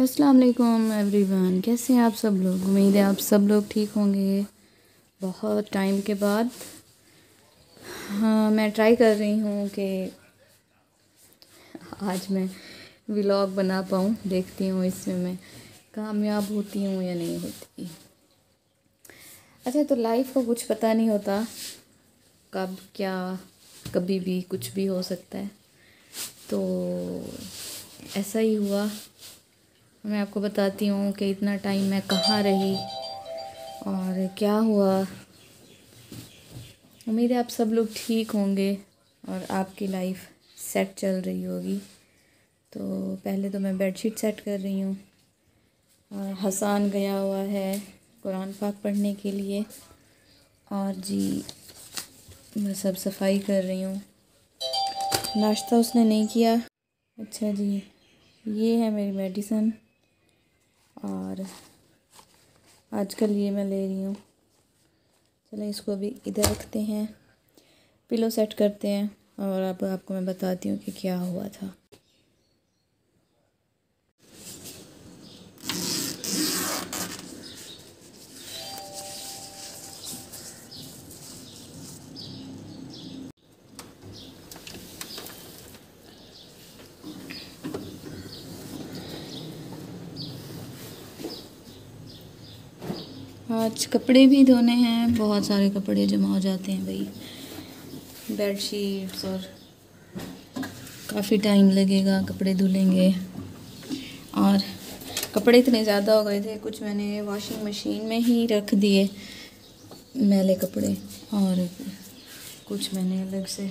असलकुम every one कैसे हैं आप सब लोग उम्मीद है आप सब लोग ठीक होंगे बहुत टाइम के बाद हाँ मैं ट्राई कर रही हूँ कि आज मैं व्लॉग बना पाऊँ देखती हूँ इसमें मैं कामयाब होती हूँ या नहीं होती अच्छा तो लाइफ को कुछ पता नहीं होता कब क्या कभी भी कुछ भी हो सकता है तो ऐसा ही हुआ मैं आपको बताती हूँ कि इतना टाइम मैं कहाँ रही और क्या हुआ उम्मीद है आप सब लोग ठीक होंगे और आपकी लाइफ सेट चल रही होगी तो पहले तो मैं बेडशीट सेट कर रही हूँ और हसान गया हुआ है कुरान पाक पढ़ने के लिए और जी मैं सब सफाई कर रही हूँ नाश्ता उसने नहीं किया अच्छा जी ये है मेरी मेडिसन और आजकल ये मैं ले रही हूँ चलो इसको भी इधर रखते हैं पिलो सेट करते हैं और अब आपको मैं बताती हूँ कि क्या हुआ था आज कपड़े भी धोने हैं बहुत सारे कपड़े जमा हो जाते हैं भाई बेड शीट्स और काफ़ी टाइम लगेगा कपड़े धुलेंगे और कपड़े इतने ज़्यादा हो गए थे कुछ मैंने वॉशिंग मशीन में ही रख दिए मैले कपड़े और कुछ मैंने अलग से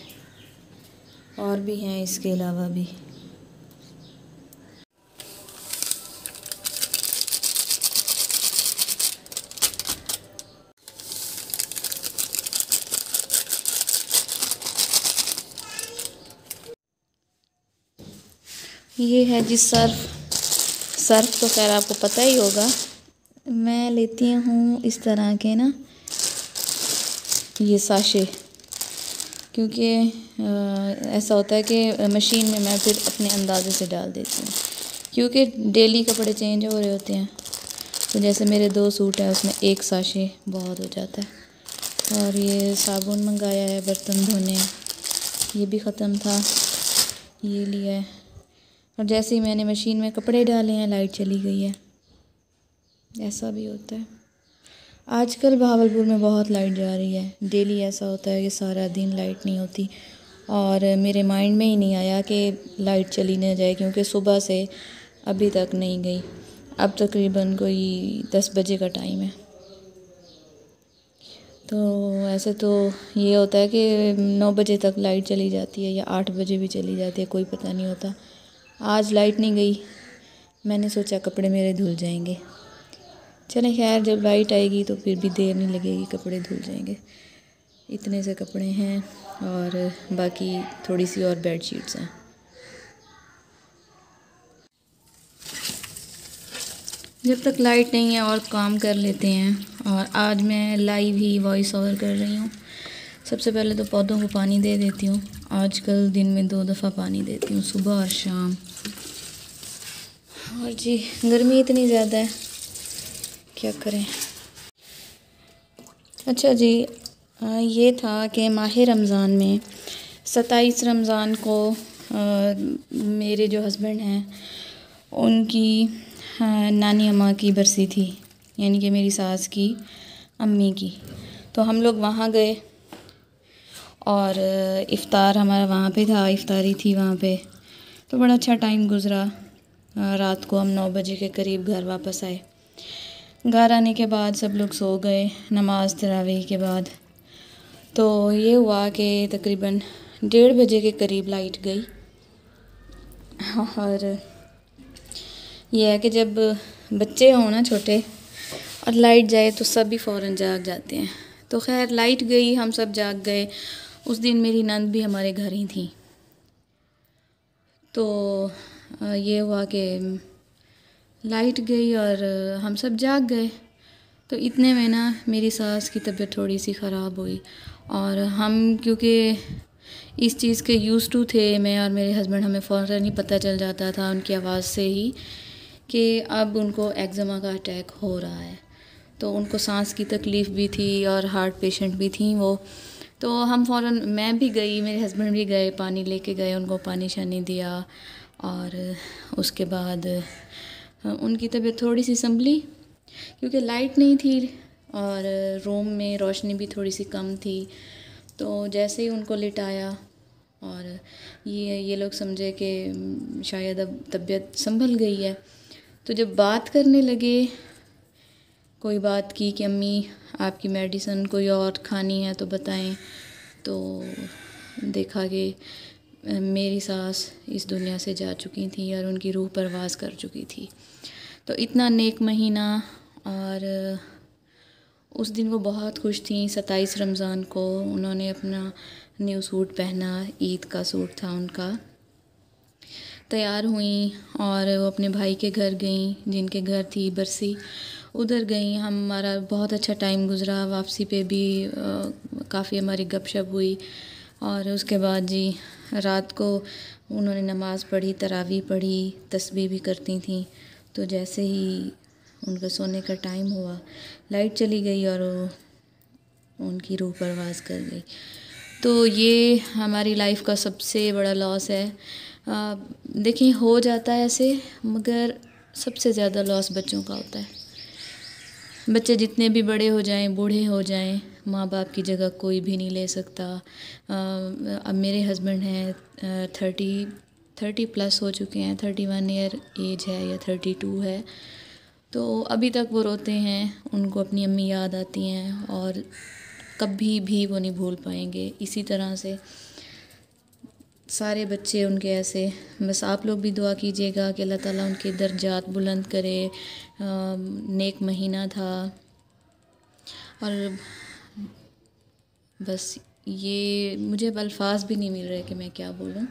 और भी हैं इसके अलावा भी ये है जी सर्फ सर्फ तो खैर आपको पता ही होगा मैं लेती हूँ इस तरह के ना ये साशे क्योंकि ऐसा होता है कि मशीन में मैं फिर अपने अंदाजे से डाल देती हूँ क्योंकि डेली कपड़े चेंज हो रहे होते हैं तो जैसे मेरे दो सूट हैं उसमें एक साशे बहुत हो जाता है और ये साबुन मंगाया है बर्तन धोने ये भी ख़त्म था ये लिया है और जैसे ही मैंने मशीन में कपड़े डाले हैं लाइट चली गई है ऐसा भी होता है आजकल भावलपुर में बहुत लाइट जा रही है डेली ऐसा होता है कि सारा दिन लाइट नहीं होती और मेरे माइंड में ही नहीं आया कि लाइट चली ना जाए क्योंकि सुबह से अभी तक नहीं गई अब तकरीबन कोई दस बजे का टाइम है तो ऐसे तो ये होता है कि नौ बजे तक लाइट चली जाती है या आठ बजे भी चली जाती है कोई पता नहीं होता आज लाइट नहीं गई मैंने सोचा कपड़े मेरे धुल जाएंगे चलें खैर जब लाइट आएगी तो फिर भी देर नहीं लगेगी कपड़े धुल जाएंगे इतने से कपड़े हैं और बाकी थोड़ी सी और बेड शीट्स हैं जब तक लाइट नहीं है और काम कर लेते हैं और आज मैं लाइव ही वॉइस ओवर कर रही हूँ सबसे पहले तो पौधों को पानी दे देती हूँ आजकल दिन में दो दफ़ा पानी देती हूँ सुबह और शाम और जी गर्मी इतनी ज़्यादा है क्या करें अच्छा जी ये था कि माह रमज़ान में सत्ताईस रमज़ान को मेरे जो हस्बैंड हैं उनकी नानी अम्मा की बरसी थी यानी कि मेरी सास की अम्मी की तो हम लोग वहाँ गए और इफ़ार हमारा वहाँ पे था इफ्तारी थी वहाँ पे तो बड़ा अच्छा टाइम गुज़रा रात को हम नौ बजे के करीब घर वापस आए घर आने के बाद सब लोग सो गए नमाज तरावी के बाद तो ये हुआ कि तकरीबन डेढ़ बजे के करीब लाइट गई और यह है कि जब बच्चे हों ना छोटे और लाइट जाए तो सभी फ़ौरन जाग जाते हैं तो खैर लाइट गई हम सब जाग गए उस दिन मेरी नंद भी हमारे घर ही थी तो ये हुआ कि लाइट गई और हम सब जाग गए तो इतने में ना मेरी सास की तबीयत थोड़ी सी ख़राब हुई और हम क्योंकि इस चीज़ के यूज़ टू थे मैं और मेरे हस्बैंड हमें फ़ौर ही पता चल जाता था उनकी आवाज़ से ही कि अब उनको एग्ज़मा का अटैक हो रहा है तो उनको सांस की तकलीफ़ भी थी और हार्ट पेशेंट भी थी वो तो हम फ़ौर मैं भी गई मेरे हस्बैंड भी गए पानी लेके गए उनको पानी शानी दिया और उसके बाद हाँ, उनकी तबीयत थोड़ी सी संभली क्योंकि लाइट नहीं थी और रूम में रोशनी भी थोड़ी सी कम थी तो जैसे ही उनको लिटाया और ये ये लोग समझे कि शायद अब तबीयत संभल गई है तो जब बात करने लगे कोई बात की कि अम्मी आपकी मेडिसिन कोई और खानी है तो बताएं तो देखा कि मेरी सास इस दुनिया से जा चुकी थी और उनकी रूह परवाज कर चुकी थी तो इतना नेक महीना और उस दिन वो बहुत खुश थी सत्ताईस रमज़ान को उन्होंने अपना न्यू सूट पहना ईद का सूट था उनका तैयार हुई और वो अपने भाई के घर गई जिनके घर थी बरसी उधर गई हमारा बहुत अच्छा टाइम गुजरा वापसी पे भी काफ़ी हमारी गपशप हुई और उसके बाद जी रात को उन्होंने नमाज़ पढ़ी तरावी पढ़ी तस्वीर भी करती थी तो जैसे ही उनका सोने का टाइम हुआ लाइट चली गई और उनकी रूह परवाज़ कर गई तो ये हमारी लाइफ का सबसे बड़ा लॉस है देखिए हो जाता है ऐसे मगर सबसे ज़्यादा लॉस बच्चों का होता है बच्चे जितने भी बड़े हो जाएं बूढ़े हो जाएं माँ बाप की जगह कोई भी नहीं ले सकता अब मेरे हस्बैंड हैं थर्टी थर्टी प्लस हो चुके हैं थर्टी वन ईयर एज है या थर्टी टू है तो अभी तक वो रोते हैं उनको अपनी अम्मी याद आती हैं और कभी भी वो नहीं भूल पाएंगे इसी तरह से सारे बच्चे उनके ऐसे बस आप लोग भी दुआ कीजिएगा कि अल्लाह ताला उनके दर्जात बुलंद करे नेक महीना था और बस ये मुझे अब अल्फाज भी नहीं मिल रहे कि मैं क्या बोलूँ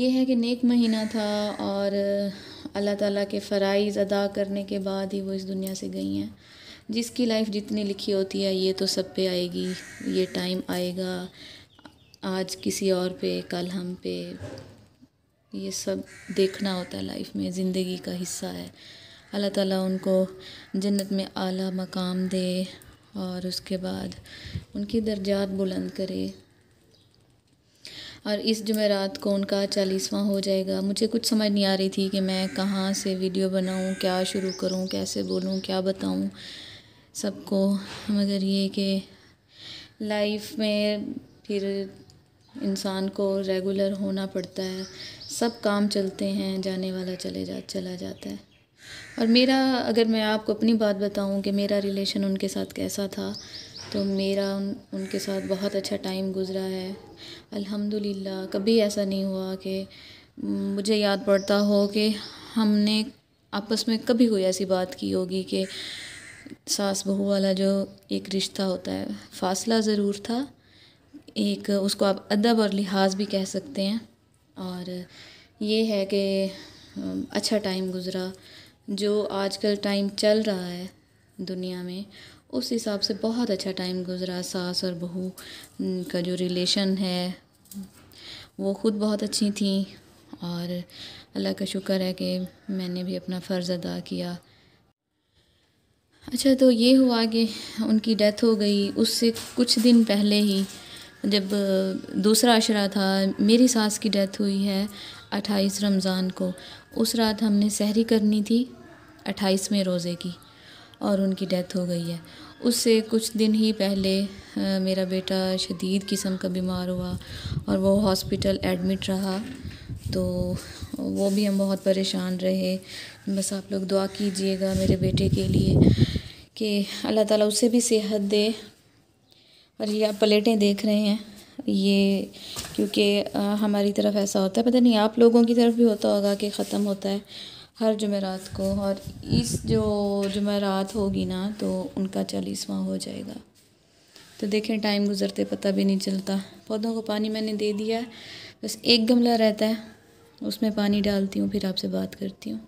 ये है कि नेक महीना था और अल्लाह ताला के फ़राइज़ अदा करने के बाद ही वो इस दुनिया से गई हैं जिसकी लाइफ जितनी लिखी होती है ये तो सब पे आएगी ये टाइम आएगा आज किसी और पे कल हम पे ये सब देखना होता है लाइफ में ज़िंदगी का हिस्सा है अल्लाह ताला उनको जन्नत में आला मकाम दे और उसके बाद उनकी दर्जात बुलंद करे और इस जुमेरात को उनका चालीसवां हो जाएगा मुझे कुछ समझ नहीं आ रही थी कि मैं कहाँ से वीडियो बनाऊँ क्या शुरू करूँ कैसे बोलूँ क्या बताऊँ सबको मगर ये कि लाइफ में फिर इंसान को रेगुलर होना पड़ता है सब काम चलते हैं जाने वाला चले जा चला जाता है और मेरा अगर मैं आपको अपनी बात बताऊं कि मेरा रिलेशन उनके साथ कैसा था तो मेरा उन, उनके साथ बहुत अच्छा टाइम गुजरा है अल्हम्दुलिल्लाह कभी ऐसा नहीं हुआ कि मुझे याद पड़ता हो कि हमने आपस में कभी कोई ऐसी बात की होगी कि सास बहू वाला जो एक रिश्ता होता है फासला ज़रूर था एक उसको आप अदब और लिहाज भी कह सकते हैं और ये है कि अच्छा टाइम गुज़रा जो आजकल टाइम चल रहा है दुनिया में उस हिसाब से बहुत अच्छा टाइम गुज़रा सास और बहू का जो रिलेशन है वो ख़ुद बहुत अच्छी थी और अल्लाह का शुक्र है कि मैंने भी अपना फ़र्ज़ अदा किया अच्छा तो ये हुआ कि उनकी डेथ हो गई उससे कुछ दिन पहले ही जब दूसरा अशरा था मेरी सास की डेथ हुई है अट्ठाईस रमज़ान को उस रात हमने सहरी करनी थी अट्ठाईसवें रोज़े की और उनकी डेथ हो गई है उससे कुछ दिन ही पहले आ, मेरा बेटा शदीद किस्म का बीमार हुआ और वो हॉस्पिटल एडमिट रहा तो वो भी हम बहुत परेशान रहे बस आप लोग दुआ कीजिएगा मेरे बेटे के लिए कि अल्लाह ताला उसे भी सेहत दे और ये आप प्लेटें देख रहे हैं ये क्योंकि हमारी तरफ ऐसा होता है पता नहीं आप लोगों की तरफ भी होता होगा कि ख़त्म होता है हर जमेरात को और इस जो जमेरात होगी ना तो उनका चालीसवा हो जाएगा तो देखें टाइम गुजरते पता भी नहीं चलता पौधों को पानी मैंने दे दिया बस एक गमला रहता है उसमें पानी डालती हूँ फिर आपसे बात करती हूँ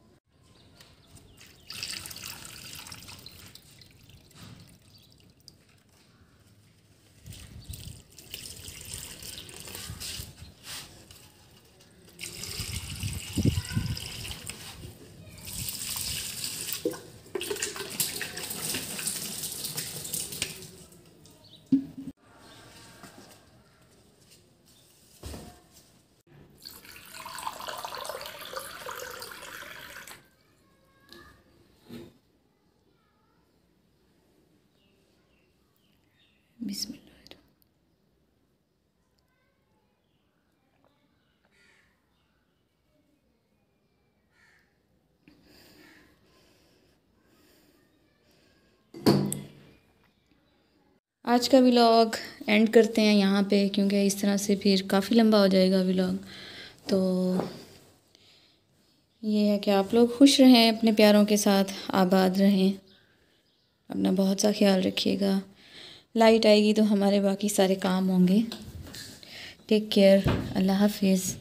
आज का व्लॉग एंड करते हैं यहाँ पे क्योंकि इस तरह से फिर काफ़ी लंबा हो जाएगा व्लॉग तो ये है कि आप लोग खुश रहें अपने प्यारों के साथ आबाद रहें अपना बहुत सा ख्याल रखिएगा लाइट आएगी तो हमारे बाकी सारे काम होंगे टेक केयर अल्लाह हाफिज़